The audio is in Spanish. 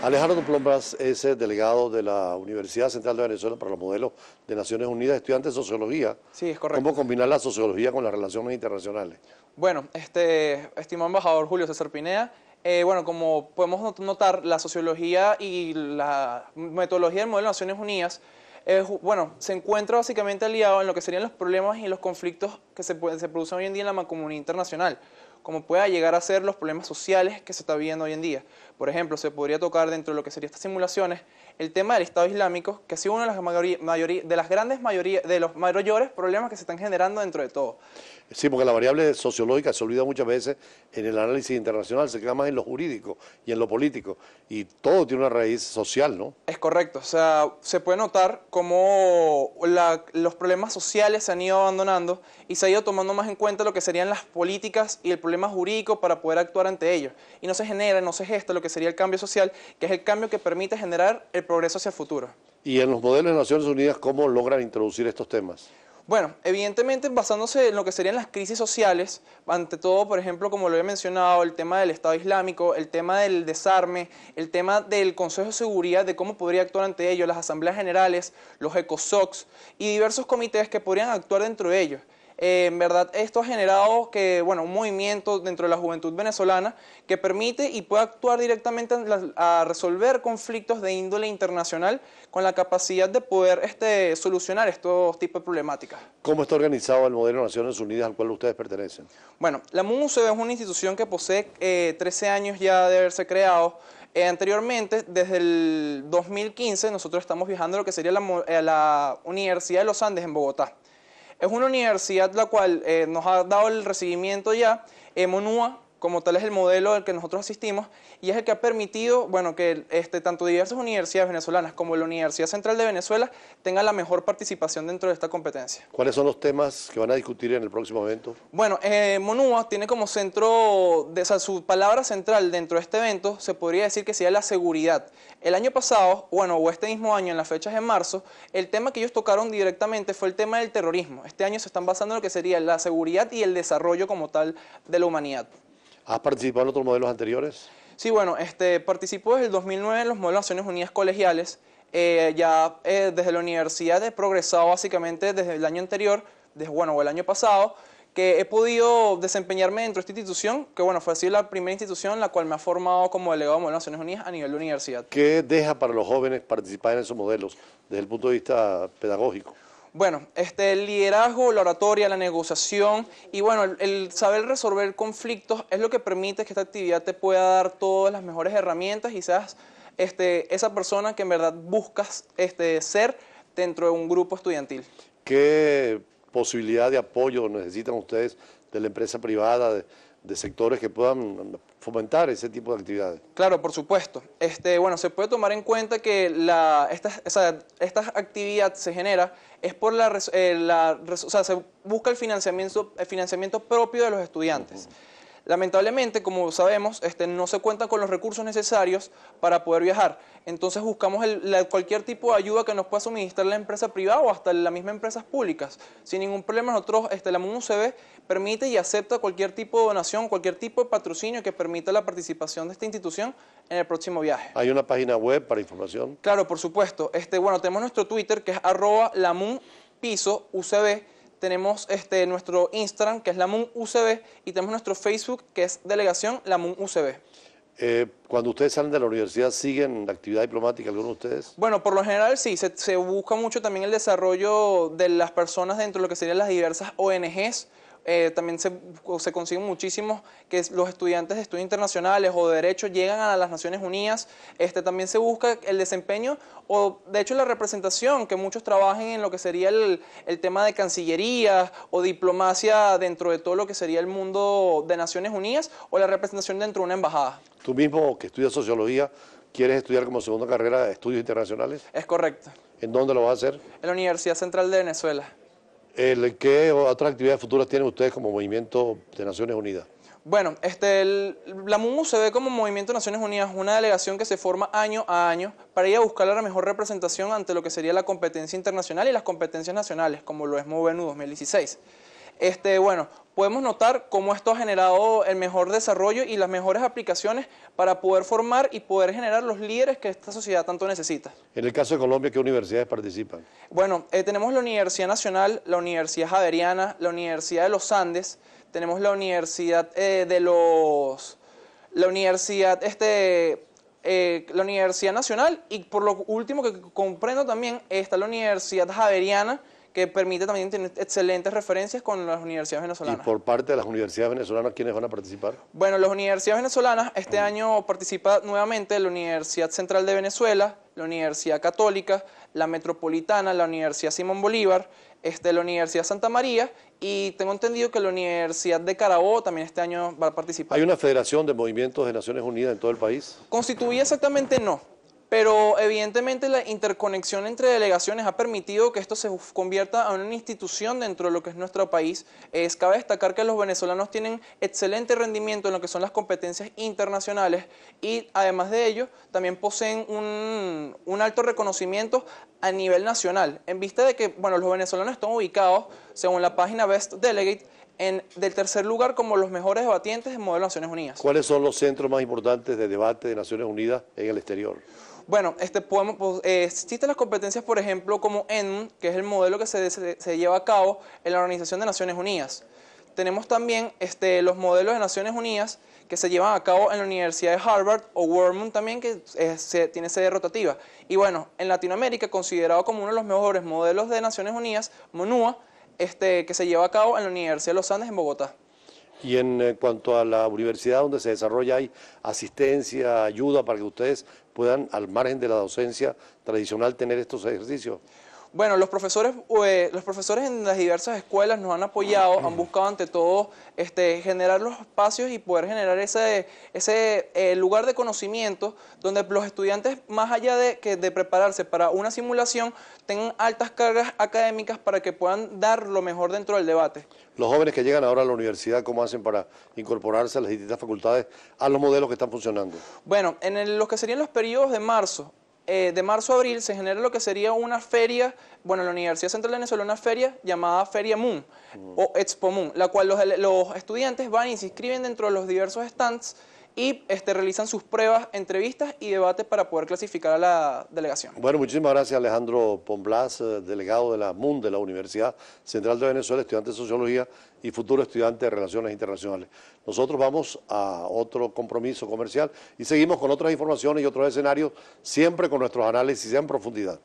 Alejandro Plombras es delegado de la Universidad Central de Venezuela para los modelos de Naciones Unidas, estudiante de sociología. Sí, es correcto. ¿Cómo combinar la sociología con las relaciones internacionales? Bueno, este, estimado embajador Julio César Pinea, eh, bueno, como podemos notar, la sociología y la metodología del modelo de Naciones Unidas eh, bueno, se encuentra básicamente aliado en lo que serían los problemas y los conflictos que se, producen hoy en día en la Comunidad internacional como pueda llegar a ser los problemas sociales que se están viendo hoy en día. Por ejemplo, se podría tocar dentro de lo que serían estas simulaciones el tema del Estado Islámico, que ha sido uno las grandes mayorías de los mayores problemas que se están generando dentro de todo. Sí, porque la variable sociológica se olvida muchas veces en el análisis internacional, se queda más en lo jurídico y en lo político. Y todo tiene una raíz social, ¿no? Es correcto. O sea, se puede notar cómo los problemas sociales se han ido abandonando y se ha ido tomando más en cuenta lo que serían las políticas y el problema jurídico para poder actuar ante ellos. Y no se genera, no se gesta lo que sería el cambio social, que es el cambio que permite generar el progreso hacia el futuro. ¿Y en los modelos de Naciones Unidas cómo logran introducir estos temas? Bueno, evidentemente basándose en lo que serían las crisis sociales, ante todo, por ejemplo, como lo he mencionado, el tema del Estado Islámico, el tema del desarme, el tema del Consejo de Seguridad, de cómo podría actuar ante ellos, las asambleas generales, los ECOSOCs y diversos comités que podrían actuar dentro de ellos. Eh, en verdad esto ha generado que, bueno, un movimiento dentro de la juventud venezolana que permite y puede actuar directamente a, resolver conflictos de índole internacional con la capacidad de poder este, solucionar estos tipos de problemáticas. ¿Cómo está organizado el modelo Naciones Unidas al cual ustedes pertenecen? Bueno, la MUNCE es una institución que posee 13 eh, años ya de haberse creado. Eh, anteriormente, desde el 2015, nosotros estamos viajando a lo que sería la Universidad de los Andes en Bogotá. Es una universidad la cual eh, nos ha dado el recibimiento ya, Monua como tal es el modelo al que nosotros asistimos y es el que ha permitido, bueno, que este, tanto diversas universidades venezolanas como la Universidad Central de Venezuela tengan la mejor participación dentro de esta competencia. ¿Cuáles son los temas que van a discutir en el próximo evento? Bueno, eh, tiene como centro, de, su palabra central dentro de este evento se podría decir que sería la seguridad. El año pasado, bueno, o este mismo año, en las fechas de marzo, el tema que ellos tocaron directamente fue el tema del terrorismo. Este año se están basando en lo que sería la seguridad y el desarrollo como tal de la humanidad. ¿Has participado en otros modelos anteriores? Sí, bueno, este, participó desde el 2009 en los modelos Naciones Unidas colegiales. Eh, ya eh, desde la universidad he progresado básicamente desde el año anterior, desde, bueno, o el año pasado, que he podido desempeñarme dentro de esta institución, que bueno, fue así la primera institución la cual me ha formado como delegado de Modelos Naciones Unidas a nivel de universidad. ¿Qué deja para los jóvenes participar en esos modelos desde el punto de vista pedagógico? Bueno, este, el liderazgo, la oratoria, la negociación y bueno, el, saber resolver conflictos es lo que permite que esta actividad te pueda dar todas las mejores herramientas y seas este, esa persona que en verdad buscas este, ser dentro de un grupo estudiantil. ¿Qué posibilidad de apoyo necesitan ustedes de la empresa privada, de, de sectores que puedan fomentar ese tipo de actividades. Claro, por supuesto. Este, bueno, se puede tomar en cuenta que la, esta, actividad se genera, es por la, eh, o sea, se busca el financiamiento, el financiamiento propio de los estudiantes. Lamentablemente, como sabemos, este, no se cuenta con los recursos necesarios para poder viajar. Entonces buscamos cualquier tipo de ayuda que nos pueda suministrar la empresa privada o hasta las mismas empresas públicas. Sin ningún problema, nosotros, este, la MUNUCB permite y acepta cualquier tipo de donación, cualquier tipo de patrocinio que permita la participación de esta institución en el próximo viaje. ¿Hay una página web para información? Claro, por supuesto. Este, bueno, tenemos nuestro Twitter que es arroba piso UCB tenemos este, nuestro Instagram, que es lamunucb UCB, y tenemos nuestro Facebook, que es Delegación lamunucb. UCB. Eh, cuando ustedes salen de la universidad, ¿siguen la actividad diplomática algunos de ustedes? Bueno, por lo general sí, se, busca mucho también el desarrollo de las personas dentro de lo que serían las diversas ONGs eh, también se, se, consiguen muchísimos que los estudiantes de estudios internacionales o de derecho llegan a las Naciones Unidas. Este, también se busca el desempeño o, de hecho, la representación, que muchos trabajen en lo que sería el, el tema de cancillería o diplomacia dentro de todo lo que sería el mundo de Naciones Unidas o la representación dentro de una embajada. Tú mismo que estudias sociología, ¿quieres estudiar como segunda carrera de estudios internacionales? Es correcto. ¿En dónde lo vas a hacer? En la Universidad Central de Venezuela. ¿qué otras actividades futuras tienen ustedes como movimiento de Naciones Unidas? Bueno, este, la MUMU se ve como Movimiento de Naciones Unidas, una delegación que se forma año a año para ir a buscar la mejor representación ante lo que sería la competencia internacional y las competencias nacionales, como lo es MOVENU 2016 este, bueno, podemos notar cómo esto ha generado el mejor desarrollo y las mejores aplicaciones para poder formar y poder generar los líderes que esta sociedad tanto necesita. En el caso de Colombia, ¿qué universidades participan? Bueno, eh, tenemos la Universidad Nacional, la Universidad Javeriana, la Universidad de los Andes, tenemos la Universidad eh, de los... la Universidad este, eh, la Universidad Nacional y por lo último que comprendo también está la Universidad Javeriana, que permite también tener excelentes referencias con las universidades venezolanas. ¿Y por parte de las universidades venezolanas quiénes van a participar? Bueno, las universidades venezolanas este mm. año participa nuevamente la Universidad Central de Venezuela, la Universidad Católica, la Metropolitana, la Universidad Simón Bolívar, este, la Universidad Santa María y tengo entendido que la Universidad de Carabobo también este año va a participar. ¿Hay una federación de movimientos de Naciones Unidas en todo el país? constituye exactamente no pero evidentemente la interconexión entre delegaciones ha permitido que esto se convierta en una institución dentro de lo que es nuestro país. Es, cabe destacar que los venezolanos tienen excelente rendimiento en lo que son las competencias internacionales y además de ello también poseen un, alto reconocimiento a nivel nacional, en vista de que bueno, los venezolanos están ubicados, según la página Best Delegate, en, del tercer lugar como los mejores debatientes del modelo de Naciones Unidas. ¿Cuáles son los centros más importantes de debate de Naciones Unidas en el exterior? Bueno, este, podemos, pues, existen las competencias, por ejemplo, como en que es el modelo que se, lleva a cabo en la Organización de Naciones Unidas. Tenemos también este, los modelos de Naciones Unidas que se llevan a cabo en la Universidad de Harvard o Wormwood también, que se, tiene sede rotativa. Y bueno, en Latinoamérica, considerado como uno de los mejores modelos de Naciones Unidas, MONUA, este, que se lleva a cabo en la Universidad de los Andes en Bogotá. Y en eh, cuanto a la universidad donde se desarrolla, ¿hay asistencia, ayuda para que ustedes puedan, al margen de la docencia tradicional, tener estos ejercicios. Bueno, los profesores, eh, los profesores en las diversas escuelas nos han apoyado, han buscado ante todo este, generar los espacios y poder generar ese, eh, lugar de conocimiento donde los estudiantes, más allá de, que de prepararse para una simulación, tengan altas cargas académicas para que puedan dar lo mejor dentro del debate. Los jóvenes que llegan ahora a la universidad, ¿cómo hacen para incorporarse a las distintas facultades, a los modelos que están funcionando? Bueno, en lo que serían los periodos de marzo eh, de marzo a abril se genera lo que sería una feria, bueno, la Universidad Central de Venezuela, una feria llamada Feria Moon o Expo Moon, la cual los estudiantes van y se inscriben dentro de los diversos stands y este, realizan sus pruebas, entrevistas y debates para poder clasificar a la delegación. Bueno, muchísimas gracias Alejandro Pomblas, eh, delegado de la MUN de la Universidad Central de Venezuela, estudiante de Sociología y futuro estudiante de Relaciones Internacionales. Nosotros vamos a otro compromiso comercial y seguimos con otras informaciones y otros escenarios, siempre con nuestros análisis en profundidad.